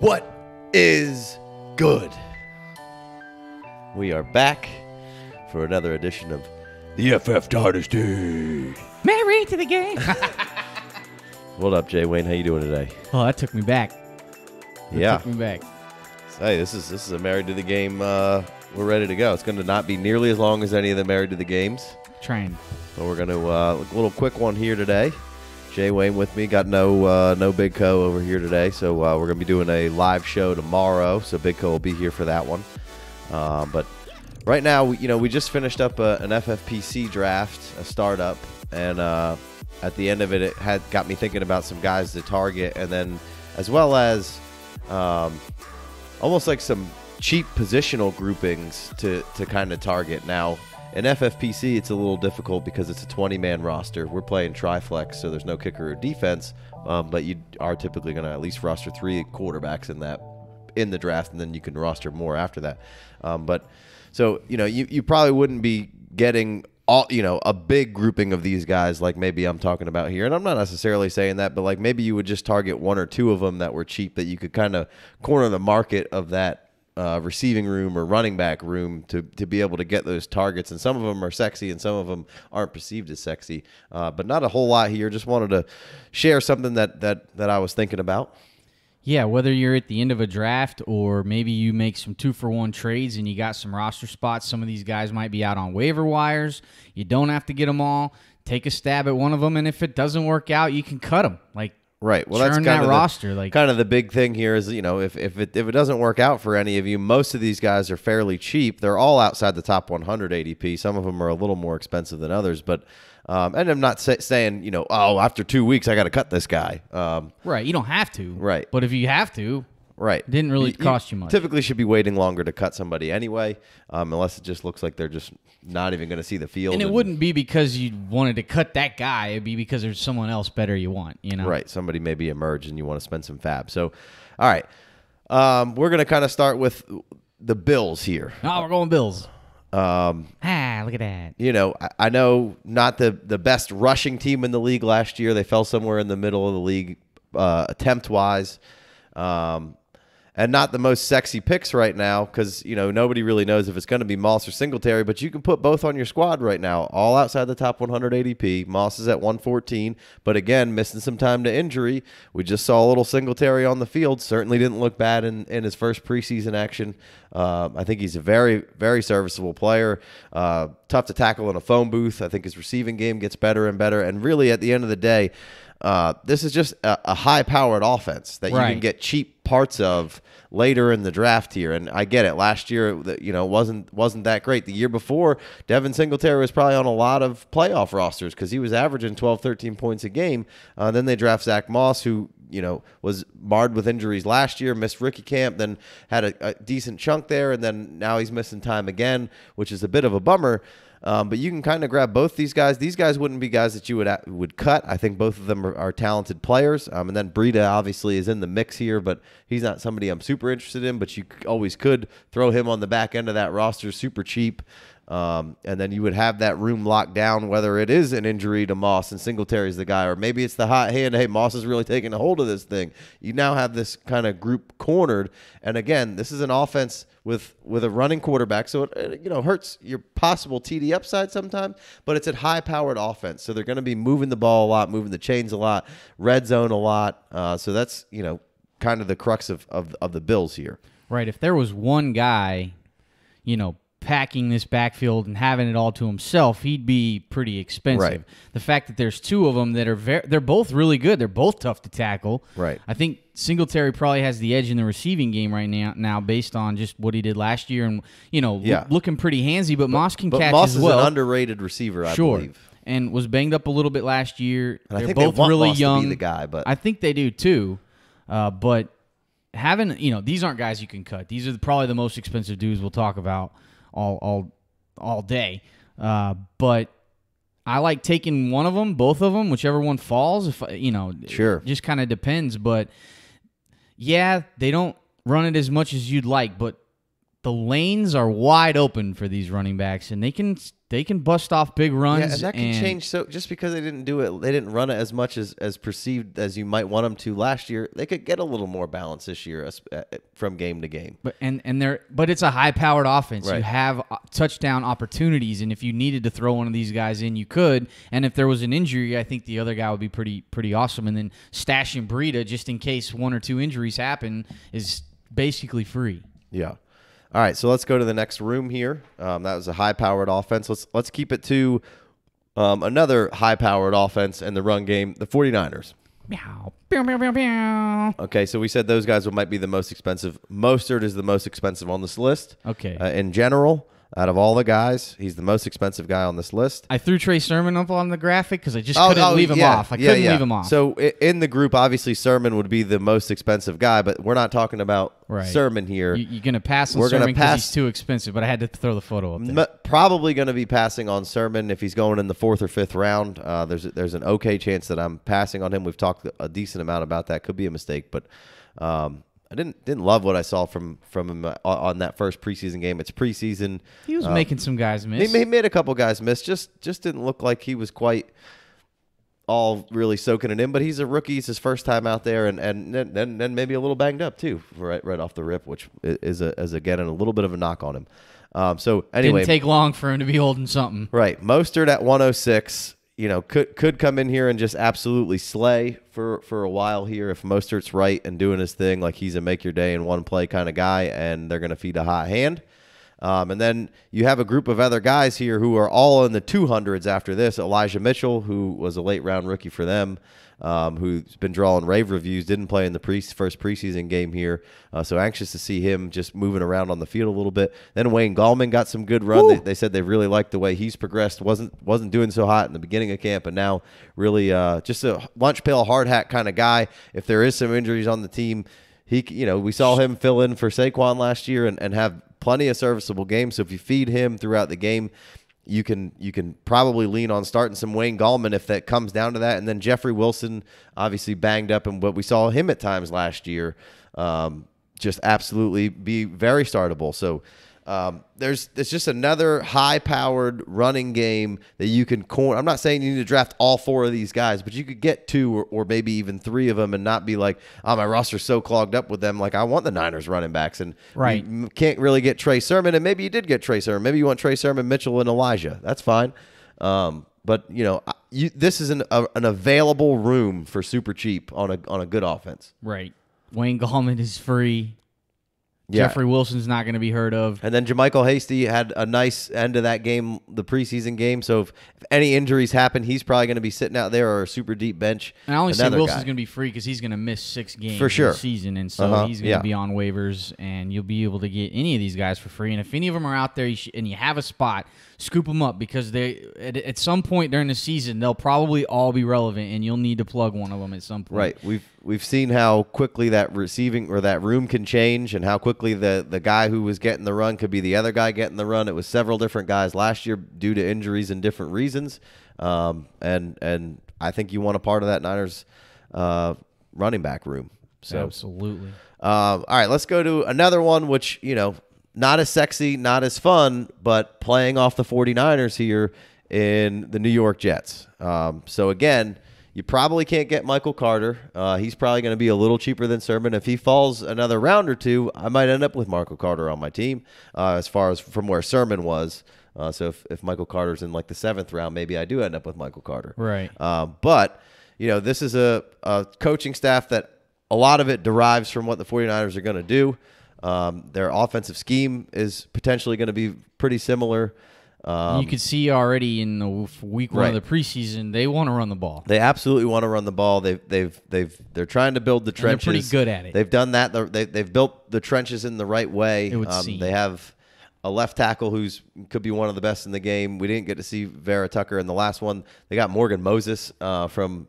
What is good? We are back for another edition of the FF Dynasty. Married to the game. what up, Jay Wayne? How you doing today? Oh, that took me back. That yeah, took me back. Hey, this is this is a Married to the Game. Uh, we're ready to go. It's going to not be nearly as long as any of the Married to the Games. Train. So we're going to uh, a little quick one here today. Jay Wayne with me. Got no uh, no Big Co over here today, so uh, we're gonna be doing a live show tomorrow. So Big Co will be here for that one. Uh, but right now, you know, we just finished up a, uh, an FFPC draft, a startup, and uh, at the end of it, it had got me thinking about some guys to target, and then as well as um, almost like some cheap positional groupings to to kind of target now. In FFPC, it's a little difficult because it's a 20 man roster. We're playing triflex, so there's no kicker or defense, um, but you are typically going to at least roster three quarterbacks in that in the draft, and then you can roster more after that. Um, but so you know, you, you probably wouldn't be getting all you know a big grouping of these guys like maybe i'm talking about here and i'm not necessarily saying that but like maybe you would just target one or two of them that were cheap that you could kind of corner the market of that uh, receiving room or running back room to, to be able to get those targets. And some of them are sexy and some of them aren't perceived as sexy, uh, but not a whole lot here. Just wanted to share something that, that, that I was thinking about. Yeah, whether you're at the end of a draft or maybe you make some two for one trades and you got some roster spots, some of these guys might be out on waiver wires. You don't have to get them all. Take a stab at one of them, and if it doesn't work out, you can cut them. Like Right. Well, that's kind that of roster. The, like kind of the big thing here is you know if if it if it doesn't work out for any of you, most of these guys are fairly cheap. They're all outside the top 100 ADP. Some of them are a little more expensive than others, but. Um, and I'm not say, saying, you know, oh, after two weeks, I got to cut this guy. Um, right. You don't have to. Right. But if you have to, Right. Didn't really you, cost you much. Typically, should be waiting longer to cut somebody anyway, um, unless it just looks like they're just not even going to see the field. And it wouldn't be because you wanted to cut that guy; it'd be because there's someone else better you want. You know, right? Somebody maybe emerged, and you want to spend some fab. So, all right, um, we're going to kind of start with the Bills here. Oh, we're going Bills. Um, ah, look at that. You know, I, I know not the the best rushing team in the league last year. They fell somewhere in the middle of the league uh, attempt wise. Um, and not the most sexy picks right now because you know nobody really knows if it's going to be Moss or Singletary. But you can put both on your squad right now, all outside the top 100 ADP. Moss is at 114, but again missing some time to injury. We just saw a little Singletary on the field. Certainly didn't look bad in, in his first preseason action. Uh, I think he's a very very serviceable player. Uh, tough to tackle in a phone booth. I think his receiving game gets better and better. And really, at the end of the day, uh, this is just a, a, high powered offense that right. you can get cheap parts of later in the draft here. And I get it. Last year, you know, wasn't wasn't that great. The year before, Devin Singletary was probably on a lot of playoff rosters because he was averaging 12, 13 points a game. Uh, then they draft Zach Moss, who you know was marred with injuries last year, missed Ricky Camp, then had a, a decent chunk there, and then now he's missing time again, which is a bit of a bummer. Um, but you can kind of grab both these guys. These guys wouldn't be guys that you would would cut. I think both of them are, are talented players. Um, and then Breida obviously is in the mix here, but he's not somebody I'm super interested in. But you always could throw him on the back end of that roster, super cheap. Um, and then you would have that room locked down, whether it is an injury to Moss and is the guy, or maybe it's the hot hand. Hey, Moss is really taking a hold of this thing. You now have this kind of group cornered. And again, this is an offense with with a running quarterback. So it, uh, you know hurts your possible TD upside sometimes, but it's a high powered offense, so they're going to be moving the ball a lot, moving the chains a lot, red zone a lot. Uh, so that's you know kind of the crux of, of of the Bills here. Right. If there was one guy, you know, packing this backfield and having it all to himself, he'd be pretty expensive. Right. The fact that there's two of them that are very, they're both really good. They're both tough to tackle. Right. I think Singletary probably has the edge in the receiving game right now, now based on just what he did last year and you know yeah. Lo- looking pretty handsy. But, but Moss can but catch Moss as well. an underrated receiver, I sure. believe. And was banged up a little bit last year. And they're both they really Moss young. the guy, but I think they do too. Uh, but having you know these aren't guys you can cut. These are probably the most expensive dudes we'll talk about all all all day. Uh, but I like taking one of them, both of them, whichever one falls. If you know, sure, just kind of depends. But yeah, they don't run it as much as you'd like, but the lanes are wide open for these running backs, and they can they can bust off big runs. Yeah, that can change. So just because they didn't do it, they didn't run it as much as as perceived as you might want them to last year. They could get a little more balance this year uh, uh, from game to game. But and and they're but it's a high powered offense. Right. You have uh, touchdown opportunities, and if you needed to throw one of these guys in, you could. And if there was an injury, I think the other guy would be pretty pretty awesome. And then stashing Breida just in case one or two injuries happen is basically free. Yeah. All right, so let's go to the next room here. Um, that was a high-powered offense. Let's let's keep it to um, another high-powered offense and the run game, the 49ers. Meow. Okay, so we said those guys might be the most expensive. Mostert is the most expensive on this list. Okay. Uh, in general, out of all the guys, he's the most expensive guy on this list. I threw Trey Sermon up on the graphic because I just oh, couldn't oh, leave him yeah, off. I yeah, couldn't yeah. leave him off. So in the group, obviously Sermon would be the most expensive guy, but we're not talking about Right. Sermon here. You, are gonna pass on We're gonna Sermon because pass- he's too expensive. But I had to throw the photo up there. M- probably going to be passing on Sermon if he's going in the fourth or fifth round. Uh, there's there's an okay chance that I'm passing on him. We've talked a decent amount about that. Could be a mistake, but um, I didn't didn't love what I saw from from him uh, on that first preseason game. It's preseason. He was um, making some guys miss. He, made a couple guys miss. Just just didn't look like he was quite all really soaking it in. But he's a rookie; it's his first time out there, and and then then maybe a little banged up too, right right off the rip, which is a is again a little bit of a knock on him. Um, so anyway, didn't take long for him to be holding something. Right, Mostert at 106 you know, could could come in here and just absolutely slay for for a while here if Mostert's right and doing his thing, like he's a make your day in one play kind of guy, and they're going to feed a hot hand. Um, and then you have a group of other guys here who are all in the 200s after this. Elijah Mitchell, who was a late round rookie for them, um, who's been drawing rave reviews, didn't play in the pre- first preseason game here. Uh, so anxious to see him just moving around on the field a little bit. Then Wayne Gallman got some good run. They, they, said they really liked the way he's progressed. wasn't wasn't doing so hot in the beginning of camp, and now really uh, just a lunch pail hard hat kind of guy. If there is some injuries on the team. He, you know, we saw him fill in for Saquon last year and, and have plenty of serviceable games. So if you feed him throughout the game, you can you can probably lean on starting some Wayne Gallman if that comes down to that, and then Jeffrey Wilson obviously banged up, and what we saw him at times last year, um, just absolutely be very startable. So um, there's it's just another high-powered running game that you can corner. I'm not saying you need to draft all four of these guys, but you could get two or, or maybe even three of them and not be like, oh, my roster's so clogged up with them. Like I want the Niners running backs, and right can't really get Trey Sermon, and maybe you did get Trey Sermon. Maybe you want Trey Sermon, Mitchell, and Elijah. That's fine. Um, but you know, you, this is an a, an available room for super cheap on a on a good offense. Right. Wayne Gallman is free. Yeah. Jeffrey Wilson's not going to be heard of. And then Jamichael Hasty had a nice end of that game, the preseason game. So if, if any injuries happen, he's probably going to be sitting out there or a super deep bench. And I only say Wilson's going to be free because he's going to miss six games for sure season, and so uh -huh. he's going to yeah. be on waivers. And you'll be able to get any of these guys for free. And if any of them are out there, you and you have a spot, scoop them up because they at, at some point during the season they'll probably all be relevant, and you'll need to plug one of them at some point. Right. We've we've seen how quickly that receiving or that room can change, and how quickly quickly the the guy who was getting the run could be the other guy getting the run. It was several different guys last year due to injuries and different reasons. Um, and and I think you want a part of that Niners uh, running back room. So absolutely. Uh, all right, let's go to another one, which you know, not as sexy, not as fun, but playing off the 49ers here in the New York Jets. Um, so again you probably can't get Michael Carter. Uh, he's probably going to be a little cheaper than Sermon. If he falls another round or two, I might end up with Michael Carter on my team uh, as far as from where Sermon was. Uh, so if, if Michael Carter's in like the seventh round, maybe I do end up with Michael Carter. Right. Um, but, you know, this is a, a, coaching staff that a lot of it derives from what the 49ers are going to do. Um, their offensive scheme is potentially going to be pretty similar. Um, you could see already in the week one right. of the preseason, they want to run the ball. They absolutely want to run the ball. They've they've they've they're trying to build the trenches. And they're pretty good at it. They've done that. They they've built the trenches in the right way. It would um, seem. They have a left tackle who's could be one of the best in the game. We didn't get to see Vera Tucker in the last one. They got Morgan Moses uh, from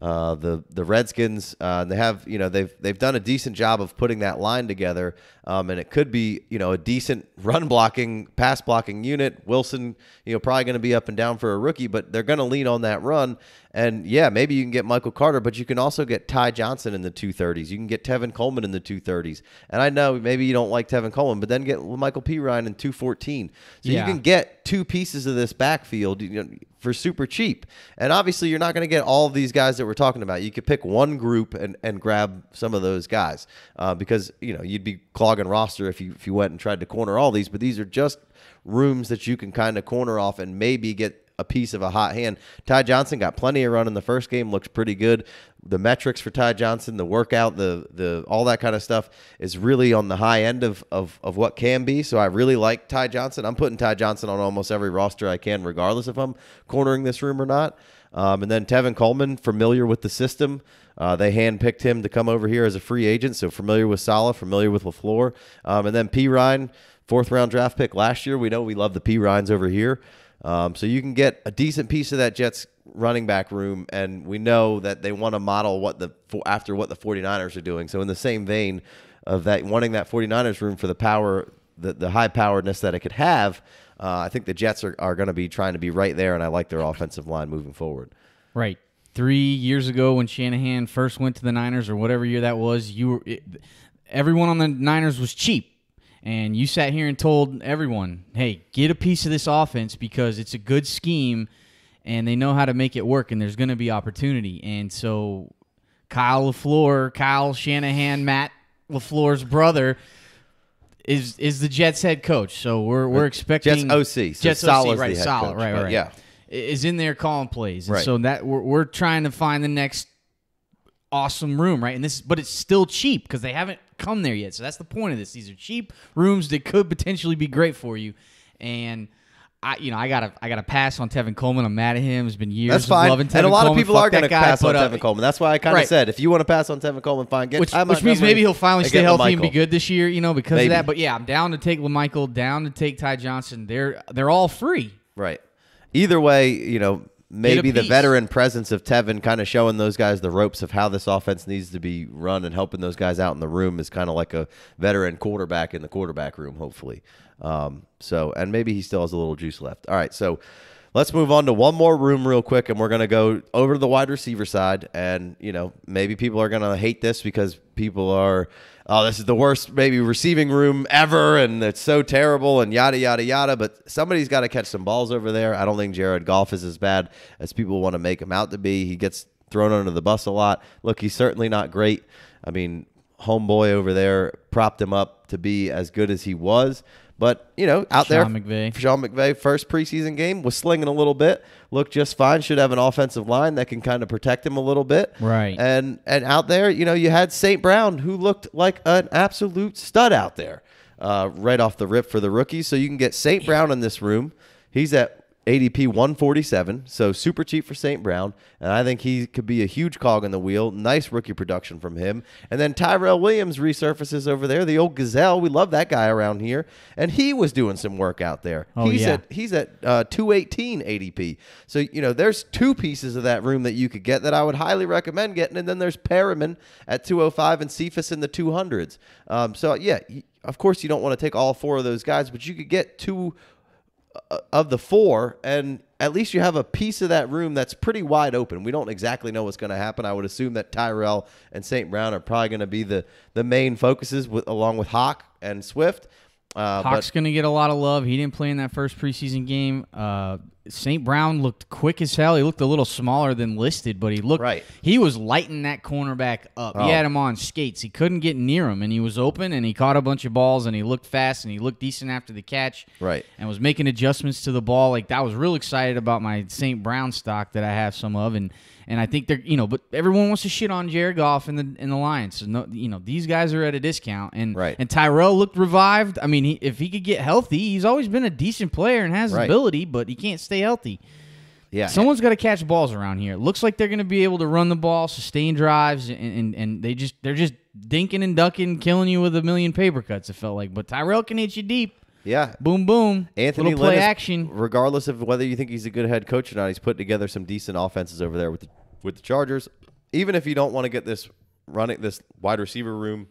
uh, the the Redskins uh, they have you know they've they've done a decent job of putting that line together, um, and it could be you know a decent run blocking pass blocking unit. Wilson you know probably going to be up and down for a rookie, but they're going to lean on that run. And yeah, maybe you can get Michael Carter, but you can also get Ty Johnson in the two thirties. You can get Tevin Coleman in the two thirties. And I know maybe you don't like Tevin Coleman, but then get Michael P Ryan in two fourteen. So yeah. you can get two pieces of this backfield you know, for super cheap. And obviously, you're not going to get all of these guys that we're talking about. You could pick one group and, and grab some of those guys uh, because you know you'd be clogging roster if you if you went and tried to corner all these. But these are just rooms that you can kind of corner off and maybe get a piece of a hot hand. Ty Johnson got plenty of run in the first game, looks pretty good. The metrics for Ty Johnson, the workout, the the all that kind of stuff is really on the high end of of, of what can be. So I really like Ty Johnson. I'm putting Ty Johnson on almost every roster I can, regardless if I'm cornering this room or not. Um, and then Tevin Coleman, familiar with the system. Uh, they handpicked him to come over here as a free agent, so familiar with Sala, familiar with LaFleur. Um, and then P. Ryan, fourth round draft pick last year. We know we love the P. Ryans over here. Um, so you can get a decent piece of that Jets running back room, and we know that they want to model what the after what the 49ers are doing. So in the same vein of that wanting that 49ers room for the power, the, the high poweredness that it could have, uh, I think the Jets are, are going to be trying to be right there, and I like their offensive line moving forward. Right. Three years ago, when Shanahan first went to the Niners, or whatever year that was, you were, it, everyone on the Niners was cheap and you sat here and told everyone, hey, get a piece of this offense because it's a good scheme and they know how to make it work and there's going to be opportunity. And so Kyle LaFleur, Kyle Shanahan, Matt LaFleur's brother is is the Jets head coach. So we're we're expecting Jets OC. So Jets OC, right, solid, coach, right, right, Yeah. Is in there calling plays. Right. so that we're, we're trying to find the next awesome room, right? And this but it's still cheap because they haven't come there yet. So that's the point of this. These are cheap rooms that could potentially be great for you. And I, you know, I gotta, I gotta pass on Tevin Coleman. I'm mad at him. It's been years. That's fine. Of loving Tevin and a lot Coleman. of people Fuck are gonna pass on uh, Tevin Coleman. That's why I kind of right. said, if you want to pass on Tevin Coleman, fine. Get which, i which means maybe he'll finally stay healthy and be good this year. You know, because maybe. of that. But yeah, I'm down to take LeMichael. Down to take Ty Johnson. They're, they're all free. Right. Either way, you know, maybe the veteran presence of Tevin kind of showing those guys the ropes of how this offense needs to be run and helping those guys out in the room is kind of like a veteran quarterback in the quarterback room, hopefully. Um, so, and maybe he still has a little juice left. All right. So, Let's move on to one more room real quick, and we're going to go over to the wide receiver side. And, you know, maybe people are going to hate this because people are, oh, this is the worst maybe receiving room ever, and it's so terrible, and yada, yada, yada. But somebody's got to catch some balls over there. I don't think Jared Goff is as bad as people want to make him out to be. He gets thrown under the bus a lot. Look, he's certainly not great. I mean, homeboy over there propped him up to be as good as he was. But you know, out Sean there, McVay. Sean McVay, first preseason game was slinging a little bit, looked just fine. Should have an offensive line that can kind of protect him a little bit, right? And and out there, you know, you had St. Brown who looked like an absolute stud out there, uh, right off the rip for the rookies. So you can get St. Brown in this room. He's at ADP 147, so super cheap for St. Brown, and I think he could be a huge cog in the wheel. Nice rookie production from him. And then Tyrell Williams resurfaces over there, the old gazelle. We love that guy around here, and he was doing some work out there. Oh, he's yeah. at he's at uh, 218 ADP. So you know there's two pieces of that room that you could get that I would highly recommend getting, and then there's Perriman at 205 and Cephas in the 200s. Um, so yeah, of course you don't want to take all four of those guys, but you could get two uh, of the four, and at least you have a piece of that room that's pretty wide open. We don't exactly know what's going to happen. I would assume that Tyrell and St. Brown are probably going to be the the main focuses, with, along with Hawk and Swift. Uh, Hawk's going to get a lot of love. He didn't play in that first preseason game. Uh, St. Brown looked quick as hell. He looked a little smaller than listed, but he looked right. He was lighting that cornerback up. Oh. He had him on skates. He couldn't get near him, and he was open, and he caught a bunch of balls, and he looked fast, and he looked decent after the catch. Right, and was making adjustments to the ball. Like that. was real excited about my St. Brown stock that I have some of, and and I think they're you know, but everyone wants to shit on Jared Goff and the in the Lions. So no, you know, these guys are at a discount, and right. and Tyrell looked revived. I mean, he, if he could get healthy, he's always been a decent player and has right. ability, but he can't stay stay healthy. Yeah, someone's got to catch balls around here. It looks like they're going to be able to run the ball, sustain drives, and, and, and they just they're just dinking and ducking, killing you with a million paper cuts. It felt like, but Tyrell can hit you deep. Yeah, boom, boom. Anthony play Lynn is, action. Regardless of whether you think he's a good head coach or not, he's put together some decent offenses over there with the, with the Chargers. Even if you don't want to get this running this wide receiver room,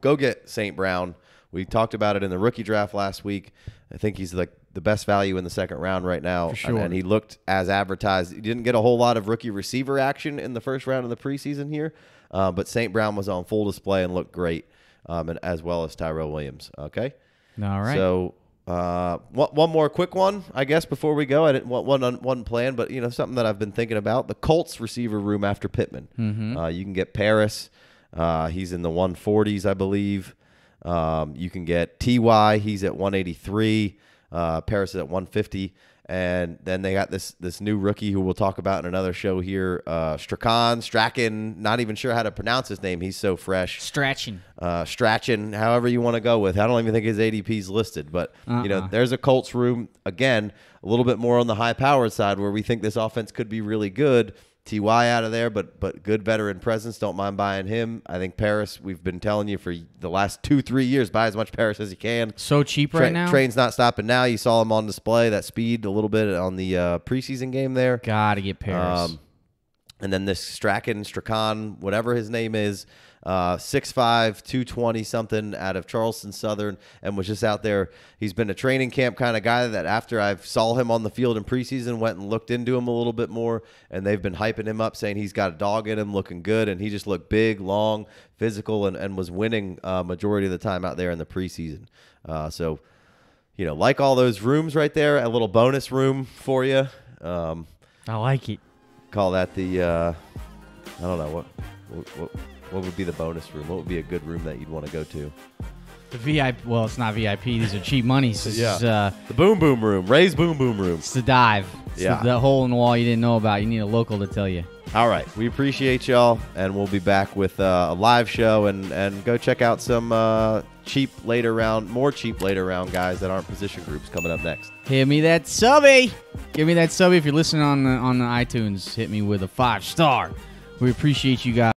go get St. Brown. We talked about it in the rookie draft last week. I think he's like the best value in the second round right now. Sure. And, he looked as advertised. He didn't get a whole lot of rookie receiver action in the first round of the preseason here, uh, but St. Brown was on full display and looked great, um, and as well as Tyrell Williams. Okay. All right. So. Uh, one, one more quick one, I guess, before we go. I didn't want one one plan, but you know something that I've been thinking about: the Colts receiver room after Pittman. Mm-hmm. Uh, you can get Paris. Uh, he's in the 140s, I believe. Um, you can get Ty. He's at 183. Uh, Paris is at 150, and then they got this this new rookie who we'll talk about in another show here. Uh, Strachan, Strachan, not even sure how to pronounce his name. He's so fresh. Strachan. Uh, Strachan, however you want to go with. I don't even think his ADP's listed, but uh-uh. you know, uh-uh. there's a Colts room again, a little bit more on the high powered side where we think this offense could be really good Ty out of there, but but good veteran presence. Don't mind buying him. I think Paris. We've been telling you for the last two three years, buy as much Paris as you can. So cheap right now. Train's not stopping now. You saw him on display. That speed a little bit on the uh, preseason game there. Gotta get Paris. Um, and then this Strachan, Strachan, whatever his name is uh, 6'5", 220 something out of Charleston Southern, and was just out there. He's been a training camp kind of guy that after I saw him on the field in preseason, went and looked into him a little bit more, and they've been hyping him up, saying he's got a dog in him, looking good, and he just looked big, long, physical, and, and was winning uh, majority of the time out there in the preseason. Uh, so, you know, like all those rooms right there, a little bonus room for you. Um, I like it. Call that the, uh, I don't know what, what, what what would be the bonus room? What would be a good room that you'd want to go to? The VIP. Well, it's not VIP. These are cheap monies. yeah. is uh, the boom boom room. Ray's boom boom room. It's the dive. It's yeah. The, the hole in the wall you didn't know about. You need a local to tell you. All right. We appreciate y'all, and we'll be back with uh, a live show and and go check out some uh, cheap later round, more cheap later round guys that aren't position groups coming up next. Hit me that subby. Give me that subby if you're listening on the on the iTunes. Hit me with a five star. We appreciate you guys.